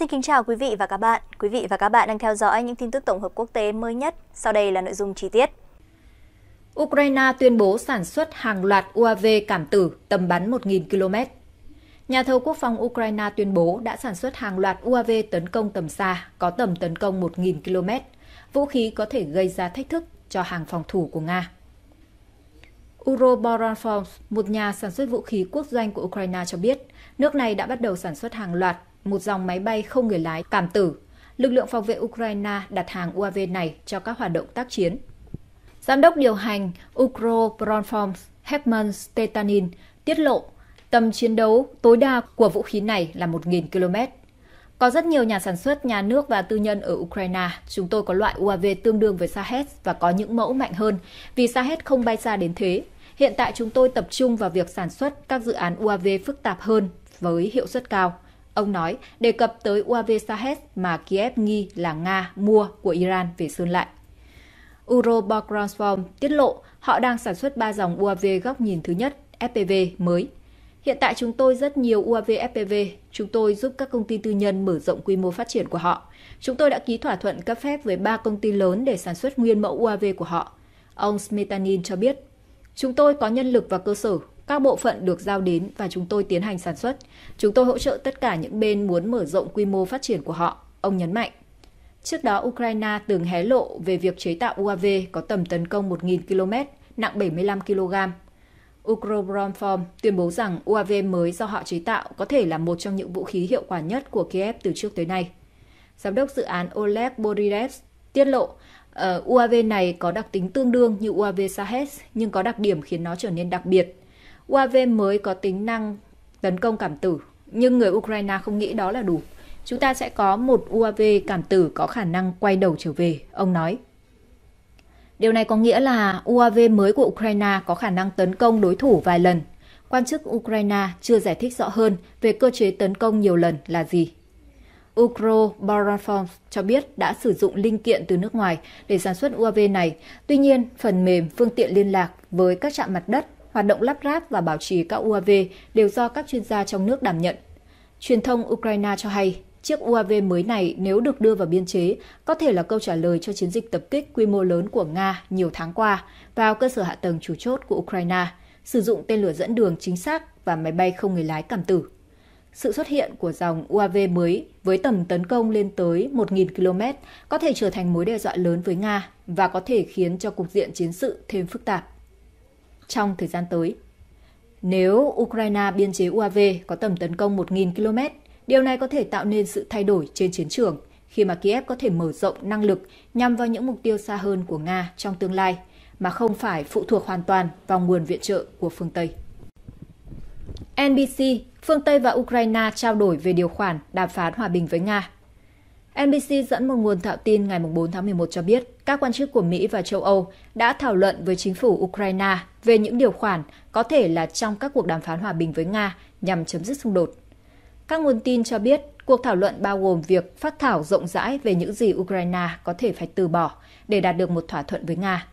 Xin kính chào quý vị và các bạn. Quý vị và các bạn đang theo dõi những tin tức tổng hợp quốc tế mới nhất. Sau đây là nội dung chi tiết. Ukraine tuyên bố sản xuất hàng loạt UAV cảm tử tầm bắn 1.000 km. Nhà thầu quốc phòng Ukraine tuyên bố đã sản xuất hàng loạt UAV tấn công tầm xa có tầm tấn công 1.000 km, vũ khí có thể gây ra thách thức cho hàng phòng thủ của Nga. Uroboronforms, một nhà sản xuất vũ khí quốc doanh của Ukraine cho biết, nước này đã bắt đầu sản xuất hàng loạt một dòng máy bay không người lái cảm tử. Lực lượng phòng vệ Ukraine đặt hàng UAV này cho các hoạt động tác chiến. Giám đốc điều hành Ukropronform Hetman Stetanin tiết lộ tầm chiến đấu tối đa của vũ khí này là 1.000 km. Có rất nhiều nhà sản xuất, nhà nước và tư nhân ở Ukraine. Chúng tôi có loại UAV tương đương với Sahet và có những mẫu mạnh hơn, vì Sahet không bay xa đến thế. Hiện tại chúng tôi tập trung vào việc sản xuất các dự án UAV phức tạp hơn với hiệu suất cao. Ông nói đề cập tới UAV Sahed mà Kiev nghi là Nga mua của Iran về sơn lại. Euroborg tiết lộ họ đang sản xuất ba dòng UAV góc nhìn thứ nhất FPV mới. Hiện tại chúng tôi rất nhiều UAV FPV, chúng tôi giúp các công ty tư nhân mở rộng quy mô phát triển của họ. Chúng tôi đã ký thỏa thuận cấp phép với ba công ty lớn để sản xuất nguyên mẫu UAV của họ. Ông Smetanin cho biết, chúng tôi có nhân lực và cơ sở, các bộ phận được giao đến và chúng tôi tiến hành sản xuất. Chúng tôi hỗ trợ tất cả những bên muốn mở rộng quy mô phát triển của họ, ông nhấn mạnh. Trước đó, Ukraine từng hé lộ về việc chế tạo UAV có tầm tấn công 1.000 km, nặng 75 kg. Ukrobronform tuyên bố rằng UAV mới do họ chế tạo có thể là một trong những vũ khí hiệu quả nhất của Kiev từ trước tới nay. Giám đốc dự án Oleg Boridev tiết lộ uh, ờ, UAV này có đặc tính tương đương như UAV Sahes nhưng có đặc điểm khiến nó trở nên đặc biệt UAV mới có tính năng tấn công cảm tử, nhưng người Ukraine không nghĩ đó là đủ. Chúng ta sẽ có một UAV cảm tử có khả năng quay đầu trở về, ông nói. Điều này có nghĩa là UAV mới của Ukraine có khả năng tấn công đối thủ vài lần. Quan chức Ukraine chưa giải thích rõ hơn về cơ chế tấn công nhiều lần là gì. Ukro Baraform cho biết đã sử dụng linh kiện từ nước ngoài để sản xuất UAV này. Tuy nhiên, phần mềm, phương tiện liên lạc với các trạm mặt đất hoạt động lắp ráp và bảo trì các UAV đều do các chuyên gia trong nước đảm nhận. Truyền thông Ukraine cho hay, chiếc UAV mới này nếu được đưa vào biên chế có thể là câu trả lời cho chiến dịch tập kích quy mô lớn của Nga nhiều tháng qua vào cơ sở hạ tầng chủ chốt của Ukraine, sử dụng tên lửa dẫn đường chính xác và máy bay không người lái cảm tử. Sự xuất hiện của dòng UAV mới với tầm tấn công lên tới 1.000 km có thể trở thành mối đe dọa lớn với Nga và có thể khiến cho cục diện chiến sự thêm phức tạp trong thời gian tới. Nếu Ukraine biên chế UAV có tầm tấn công 1.000 km, điều này có thể tạo nên sự thay đổi trên chiến trường khi mà Kiev có thể mở rộng năng lực nhằm vào những mục tiêu xa hơn của Nga trong tương lai mà không phải phụ thuộc hoàn toàn vào nguồn viện trợ của phương Tây. NBC, phương Tây và Ukraine trao đổi về điều khoản đàm phán hòa bình với Nga NBC dẫn một nguồn thạo tin ngày 4 tháng 11 cho biết các quan chức của Mỹ và châu Âu đã thảo luận với chính phủ Ukraine về những điều khoản có thể là trong các cuộc đàm phán hòa bình với Nga nhằm chấm dứt xung đột. Các nguồn tin cho biết cuộc thảo luận bao gồm việc phát thảo rộng rãi về những gì Ukraine có thể phải từ bỏ để đạt được một thỏa thuận với Nga.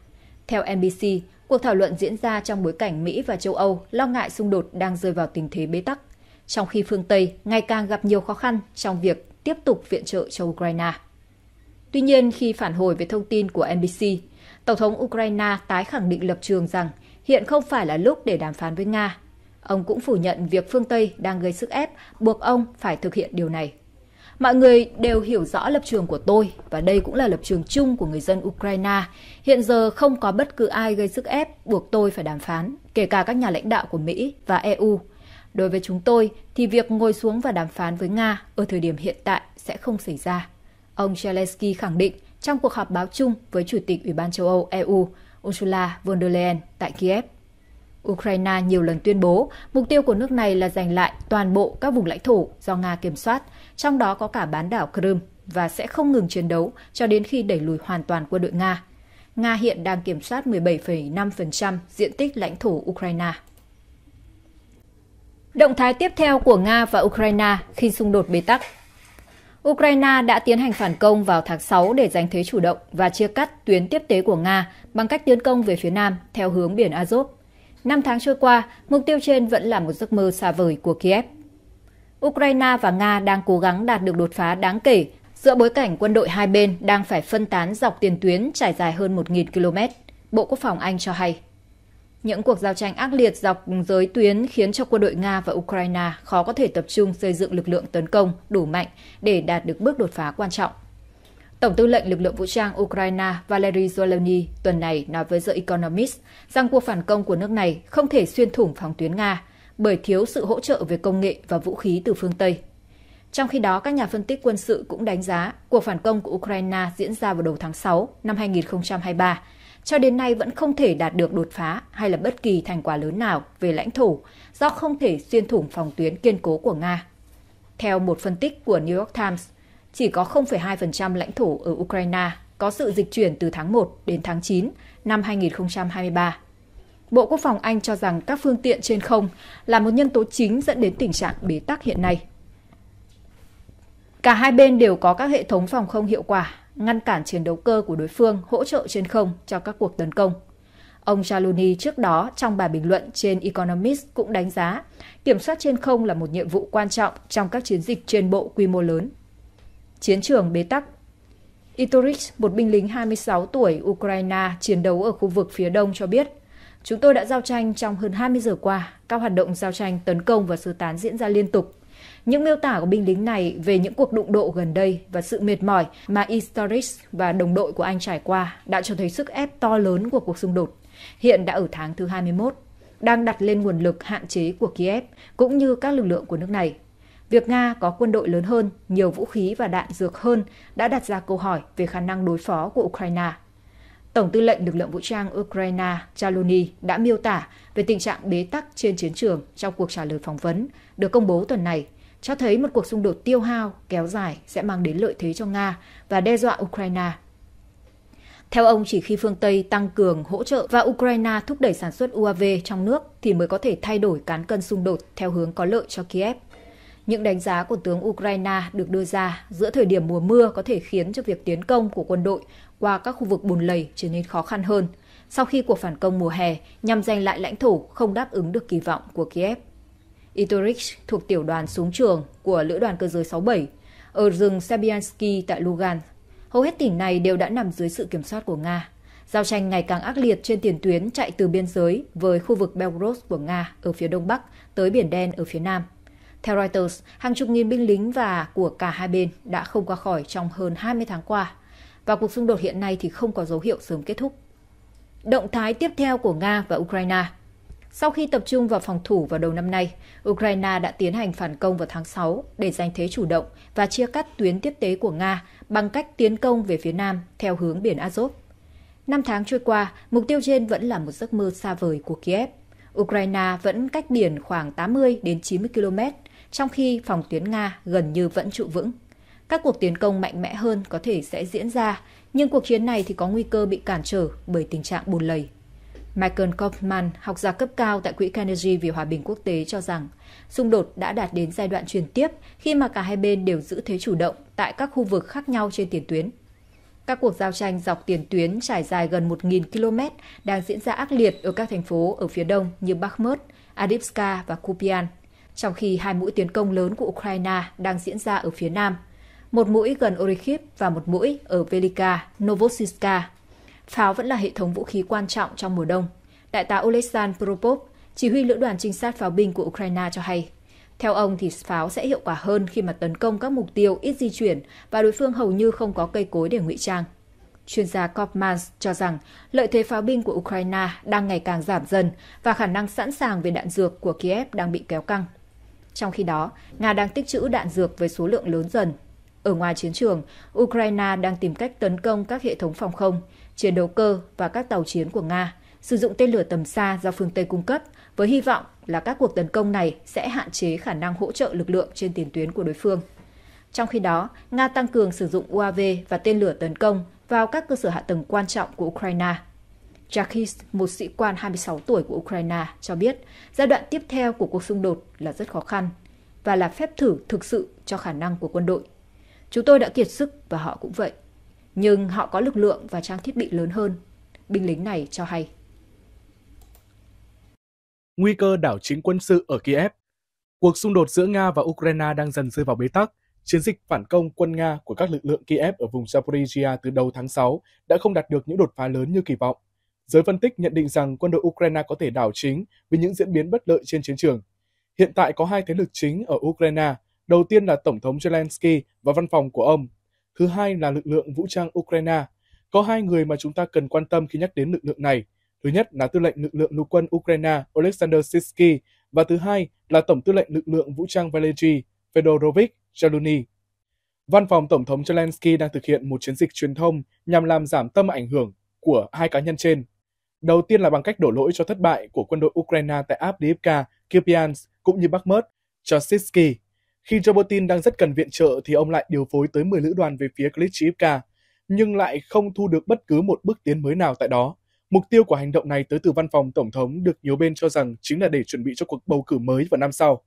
Theo NBC, cuộc thảo luận diễn ra trong bối cảnh Mỹ và châu Âu lo ngại xung đột đang rơi vào tình thế bế tắc, trong khi phương Tây ngày càng gặp nhiều khó khăn trong việc tiếp tục viện trợ cho Ukraine. Tuy nhiên, khi phản hồi về thông tin của NBC, Tổng thống Ukraine tái khẳng định lập trường rằng hiện không phải là lúc để đàm phán với Nga. Ông cũng phủ nhận việc phương Tây đang gây sức ép buộc ông phải thực hiện điều này. Mọi người đều hiểu rõ lập trường của tôi và đây cũng là lập trường chung của người dân Ukraine. Hiện giờ không có bất cứ ai gây sức ép buộc tôi phải đàm phán, kể cả các nhà lãnh đạo của Mỹ và EU Đối với chúng tôi thì việc ngồi xuống và đàm phán với Nga ở thời điểm hiện tại sẽ không xảy ra. Ông Zelensky khẳng định trong cuộc họp báo chung với Chủ tịch Ủy ban châu Âu EU Ursula von der Leyen tại Kiev. Ukraine nhiều lần tuyên bố mục tiêu của nước này là giành lại toàn bộ các vùng lãnh thổ do Nga kiểm soát, trong đó có cả bán đảo Crimea và sẽ không ngừng chiến đấu cho đến khi đẩy lùi hoàn toàn quân đội Nga. Nga hiện đang kiểm soát 17,5% diện tích lãnh thổ Ukraine. Động thái tiếp theo của Nga và Ukraine khi xung đột bế tắc Ukraine đã tiến hành phản công vào tháng 6 để giành thế chủ động và chia cắt tuyến tiếp tế của Nga bằng cách tiến công về phía nam theo hướng biển Azov. Năm tháng trôi qua, mục tiêu trên vẫn là một giấc mơ xa vời của Kiev. Ukraine và Nga đang cố gắng đạt được đột phá đáng kể giữa bối cảnh quân đội hai bên đang phải phân tán dọc tiền tuyến trải dài hơn 1.000 km. Bộ Quốc phòng Anh cho hay. Những cuộc giao tranh ác liệt dọc giới tuyến khiến cho quân đội Nga và Ukraine khó có thể tập trung xây dựng lực lượng tấn công đủ mạnh để đạt được bước đột phá quan trọng. Tổng tư lệnh lực lượng vũ trang Ukraine Valery Zelensky tuần này nói với The Economist rằng cuộc phản công của nước này không thể xuyên thủng phòng tuyến Nga bởi thiếu sự hỗ trợ về công nghệ và vũ khí từ phương Tây. Trong khi đó, các nhà phân tích quân sự cũng đánh giá cuộc phản công của Ukraine diễn ra vào đầu tháng 6 năm 2023 cho đến nay vẫn không thể đạt được đột phá hay là bất kỳ thành quả lớn nào về lãnh thổ do không thể xuyên thủng phòng tuyến kiên cố của Nga. Theo một phân tích của New York Times, chỉ có 0,2% lãnh thổ ở Ukraine có sự dịch chuyển từ tháng 1 đến tháng 9 năm 2023. Bộ Quốc phòng Anh cho rằng các phương tiện trên không là một nhân tố chính dẫn đến tình trạng bế tắc hiện nay. Cả hai bên đều có các hệ thống phòng không hiệu quả ngăn cản chiến đấu cơ của đối phương hỗ trợ trên không cho các cuộc tấn công. Ông Jaluni trước đó trong bài bình luận trên Economist cũng đánh giá kiểm soát trên không là một nhiệm vụ quan trọng trong các chiến dịch trên bộ quy mô lớn. Chiến trường bế tắc Itorich, một binh lính 26 tuổi Ukraine chiến đấu ở khu vực phía đông cho biết, Chúng tôi đã giao tranh trong hơn 20 giờ qua, các hoạt động giao tranh tấn công và sơ tán diễn ra liên tục. Những miêu tả của binh lính này về những cuộc đụng độ gần đây và sự mệt mỏi mà Istoris và đồng đội của anh trải qua đã cho thấy sức ép to lớn của cuộc xung đột. Hiện đã ở tháng thứ 21, đang đặt lên nguồn lực hạn chế của Kiev cũng như các lực lượng của nước này. Việc Nga có quân đội lớn hơn, nhiều vũ khí và đạn dược hơn đã đặt ra câu hỏi về khả năng đối phó của Ukraine. Tổng tư lệnh lực lượng vũ trang Ukraine Chalony đã miêu tả về tình trạng bế tắc trên chiến trường trong cuộc trả lời phỏng vấn được công bố tuần này cho thấy một cuộc xung đột tiêu hao kéo dài sẽ mang đến lợi thế cho Nga và đe dọa Ukraine. Theo ông, chỉ khi phương Tây tăng cường hỗ trợ và Ukraine thúc đẩy sản xuất UAV trong nước thì mới có thể thay đổi cán cân xung đột theo hướng có lợi cho Kiev. Những đánh giá của tướng Ukraine được đưa ra giữa thời điểm mùa mưa có thể khiến cho việc tiến công của quân đội qua các khu vực bùn lầy trở nên khó khăn hơn sau khi cuộc phản công mùa hè nhằm giành lại lãnh thổ không đáp ứng được kỳ vọng của Kiev. Itorich thuộc tiểu đoàn xuống trường của lữ đoàn cơ giới 67 ở rừng Sabiansky tại Lugan. Hầu hết tỉnh này đều đã nằm dưới sự kiểm soát của Nga. Giao tranh ngày càng ác liệt trên tiền tuyến chạy từ biên giới với khu vực Belgorod của Nga ở phía đông bắc tới Biển Đen ở phía nam. Theo Reuters, hàng chục nghìn binh lính và của cả hai bên đã không qua khỏi trong hơn 20 tháng qua, và cuộc xung đột hiện nay thì không có dấu hiệu sớm kết thúc. Động thái tiếp theo của Nga và Ukraine sau khi tập trung vào phòng thủ vào đầu năm nay, Ukraine đã tiến hành phản công vào tháng 6 để giành thế chủ động và chia cắt tuyến tiếp tế của Nga bằng cách tiến công về phía nam theo hướng biển Azov. Năm tháng trôi qua, mục tiêu trên vẫn là một giấc mơ xa vời của Kiev. Ukraine vẫn cách biển khoảng 80 đến 90 km, trong khi phòng tuyến Nga gần như vẫn trụ vững. Các cuộc tiến công mạnh mẽ hơn có thể sẽ diễn ra, nhưng cuộc chiến này thì có nguy cơ bị cản trở bởi tình trạng bùn lầy Michael Kaufman, học giả cấp cao tại Quỹ Carnegie vì Hòa bình Quốc tế cho rằng, xung đột đã đạt đến giai đoạn chuyển tiếp khi mà cả hai bên đều giữ thế chủ động tại các khu vực khác nhau trên tiền tuyến. Các cuộc giao tranh dọc tiền tuyến trải dài gần 1.000 km đang diễn ra ác liệt ở các thành phố ở phía đông như Bakhmut, Adivska và Kupian, trong khi hai mũi tiến công lớn của Ukraine đang diễn ra ở phía nam, một mũi gần Orykhip và một mũi ở Velika, Novosibirsk pháo vẫn là hệ thống vũ khí quan trọng trong mùa đông. Đại tá Oleksandr Propop, chỉ huy lữ đoàn trinh sát pháo binh của Ukraine cho hay. Theo ông thì pháo sẽ hiệu quả hơn khi mà tấn công các mục tiêu ít di chuyển và đối phương hầu như không có cây cối để ngụy trang. Chuyên gia Kopmans cho rằng lợi thế pháo binh của Ukraine đang ngày càng giảm dần và khả năng sẵn sàng về đạn dược của Kiev đang bị kéo căng. Trong khi đó, Nga đang tích trữ đạn dược với số lượng lớn dần ở ngoài chiến trường, Ukraine đang tìm cách tấn công các hệ thống phòng không, chiến đấu cơ và các tàu chiến của Nga, sử dụng tên lửa tầm xa do phương Tây cung cấp, với hy vọng là các cuộc tấn công này sẽ hạn chế khả năng hỗ trợ lực lượng trên tiền tuyến của đối phương. Trong khi đó, Nga tăng cường sử dụng UAV và tên lửa tấn công vào các cơ sở hạ tầng quan trọng của Ukraine. Jakis, một sĩ quan 26 tuổi của Ukraine, cho biết giai đoạn tiếp theo của cuộc xung đột là rất khó khăn và là phép thử thực sự cho khả năng của quân đội Chúng tôi đã kiệt sức và họ cũng vậy. Nhưng họ có lực lượng và trang thiết bị lớn hơn. Binh lính này cho hay. Nguy cơ đảo chính quân sự ở Kiev Cuộc xung đột giữa Nga và Ukraine đang dần rơi vào bế tắc. Chiến dịch phản công quân Nga của các lực lượng Kiev ở vùng Zaporizhia từ đầu tháng 6 đã không đạt được những đột phá lớn như kỳ vọng. Giới phân tích nhận định rằng quân đội Ukraine có thể đảo chính vì những diễn biến bất lợi trên chiến trường. Hiện tại có hai thế lực chính ở Ukraine – Đầu tiên là Tổng thống Zelensky và văn phòng của ông. Thứ hai là lực lượng vũ trang Ukraine. Có hai người mà chúng ta cần quan tâm khi nhắc đến lực lượng này. Thứ nhất là tư lệnh lực lượng lục quân Ukraine Oleksandr Sitsky và thứ hai là Tổng tư lệnh lực lượng vũ trang Valery Fedorovich Jaluny. Văn phòng Tổng thống Zelensky đang thực hiện một chiến dịch truyền thông nhằm làm giảm tâm ảnh hưởng của hai cá nhân trên. Đầu tiên là bằng cách đổ lỗi cho thất bại của quân đội Ukraine tại Abdiivka, Kupiansk cũng như Bakhmut cho Sitsky. Khi Robertin đang rất cần viện trợ thì ông lại điều phối tới 10 lữ đoàn về phía Klitschivka, nhưng lại không thu được bất cứ một bước tiến mới nào tại đó. Mục tiêu của hành động này tới từ văn phòng tổng thống được nhiều bên cho rằng chính là để chuẩn bị cho cuộc bầu cử mới vào năm sau.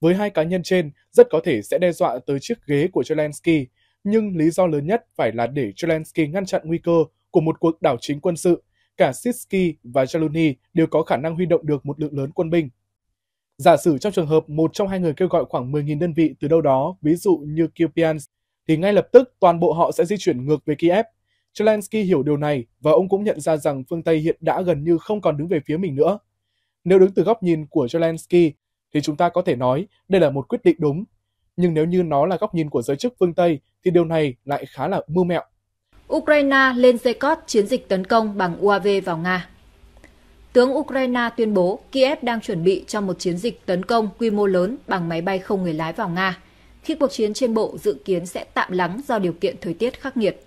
Với hai cá nhân trên, rất có thể sẽ đe dọa tới chiếc ghế của Zelensky, nhưng lý do lớn nhất phải là để Zelensky ngăn chặn nguy cơ của một cuộc đảo chính quân sự. Cả Sitsky và Jaluni đều có khả năng huy động được một lượng lớn quân binh Giả sử trong trường hợp một trong hai người kêu gọi khoảng 10.000 đơn vị từ đâu đó, ví dụ như Kyiv thì ngay lập tức toàn bộ họ sẽ di chuyển ngược về Kiev. Zelensky hiểu điều này và ông cũng nhận ra rằng phương Tây hiện đã gần như không còn đứng về phía mình nữa. Nếu đứng từ góc nhìn của Zelensky, thì chúng ta có thể nói đây là một quyết định đúng. Nhưng nếu như nó là góc nhìn của giới chức phương Tây, thì điều này lại khá là mưu mẹo. Ukraine lên dây cót chiến dịch tấn công bằng UAV vào Nga. Tướng Ukraine tuyên bố Kiev đang chuẩn bị cho một chiến dịch tấn công quy mô lớn bằng máy bay không người lái vào Nga, khi cuộc chiến trên bộ dự kiến sẽ tạm lắng do điều kiện thời tiết khắc nghiệt.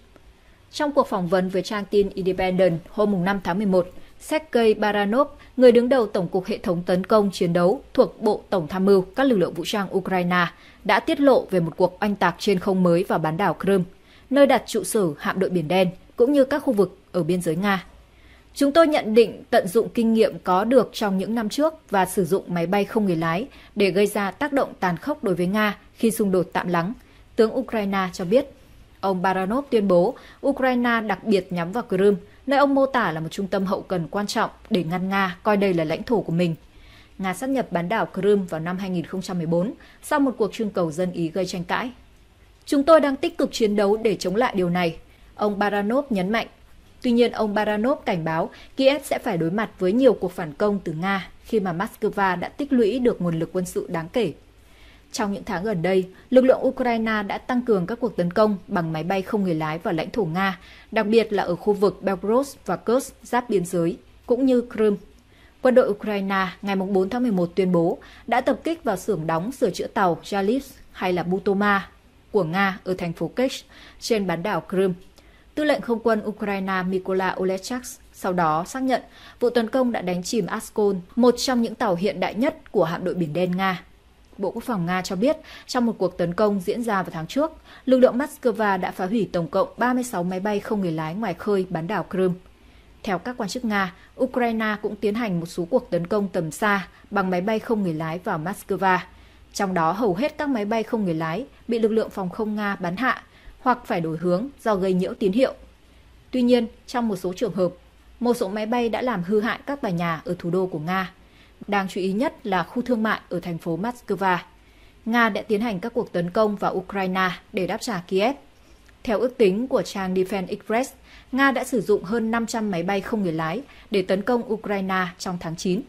Trong cuộc phỏng vấn với trang tin Independent hôm 5 tháng 11, Sergei Baranov, người đứng đầu Tổng cục Hệ thống Tấn công Chiến đấu thuộc Bộ Tổng tham mưu các lực lượng vũ trang Ukraine, đã tiết lộ về một cuộc oanh tạc trên không mới vào bán đảo Crimea, nơi đặt trụ sở hạm đội Biển Đen, cũng như các khu vực ở biên giới Nga Chúng tôi nhận định tận dụng kinh nghiệm có được trong những năm trước và sử dụng máy bay không người lái để gây ra tác động tàn khốc đối với Nga khi xung đột tạm lắng, tướng Ukraine cho biết. Ông Baranov tuyên bố Ukraine đặc biệt nhắm vào Crimea, nơi ông mô tả là một trung tâm hậu cần quan trọng để ngăn Nga coi đây là lãnh thổ của mình. Nga sát nhập bán đảo Crimea vào năm 2014 sau một cuộc trưng cầu dân Ý gây tranh cãi. Chúng tôi đang tích cực chiến đấu để chống lại điều này, ông Baranov nhấn mạnh Tuy nhiên, ông Baranov cảnh báo Kiev sẽ phải đối mặt với nhiều cuộc phản công từ Nga khi mà Moscow đã tích lũy được nguồn lực quân sự đáng kể. Trong những tháng gần đây, lực lượng Ukraine đã tăng cường các cuộc tấn công bằng máy bay không người lái vào lãnh thổ Nga, đặc biệt là ở khu vực Belgorod và Kursk giáp biên giới, cũng như Crimea Quân đội Ukraine ngày 4 tháng 11 tuyên bố đã tập kích vào xưởng đóng sửa chữa tàu Yaliv hay là Butoma của Nga ở thành phố Kesh trên bán đảo Crimea. Tư lệnh không quân Ukraine Mykola Olechak sau đó xác nhận vụ tấn công đã đánh chìm Askol, một trong những tàu hiện đại nhất của hạm đội Biển Đen Nga. Bộ Quốc phòng Nga cho biết, trong một cuộc tấn công diễn ra vào tháng trước, lực lượng Moscow đã phá hủy tổng cộng 36 máy bay không người lái ngoài khơi bán đảo Crimea. Theo các quan chức Nga, Ukraine cũng tiến hành một số cuộc tấn công tầm xa bằng máy bay không người lái vào Moscow. Trong đó, hầu hết các máy bay không người lái bị lực lượng phòng không Nga bắn hạ, hoặc phải đổi hướng do gây nhiễu tín hiệu. Tuy nhiên, trong một số trường hợp, một số máy bay đã làm hư hại các tòa nhà ở thủ đô của Nga. Đáng chú ý nhất là khu thương mại ở thành phố Moscow. Nga đã tiến hành các cuộc tấn công vào Ukraine để đáp trả Kiev. Theo ước tính của trang Defense Express, Nga đã sử dụng hơn 500 máy bay không người lái để tấn công Ukraine trong tháng 9.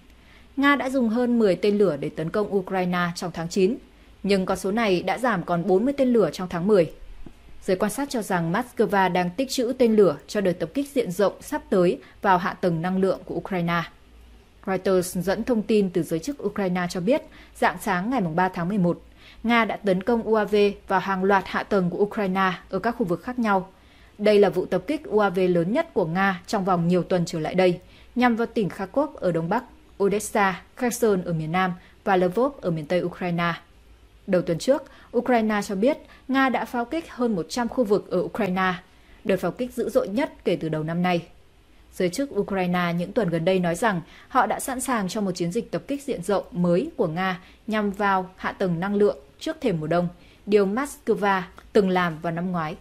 Nga đã dùng hơn 10 tên lửa để tấn công Ukraine trong tháng 9, nhưng con số này đã giảm còn 40 tên lửa trong tháng 10. Giới quan sát cho rằng Moscow đang tích trữ tên lửa cho đợt tập kích diện rộng sắp tới vào hạ tầng năng lượng của Ukraine. Reuters dẫn thông tin từ giới chức Ukraine cho biết, dạng sáng ngày 3 tháng 11, Nga đã tấn công UAV vào hàng loạt hạ tầng của Ukraine ở các khu vực khác nhau. Đây là vụ tập kích UAV lớn nhất của Nga trong vòng nhiều tuần trở lại đây, nhằm vào tỉnh Kharkov ở Đông Bắc, Odessa, Kherson ở miền Nam và Lvov ở miền Tây Ukraine. Đầu tuần trước, Ukraine cho biết Nga đã pháo kích hơn 100 khu vực ở Ukraine, đợt pháo kích dữ dội nhất kể từ đầu năm nay. Giới chức Ukraine những tuần gần đây nói rằng họ đã sẵn sàng cho một chiến dịch tập kích diện rộng mới của Nga nhằm vào hạ tầng năng lượng trước thềm mùa đông, điều Moscow từng làm vào năm ngoái.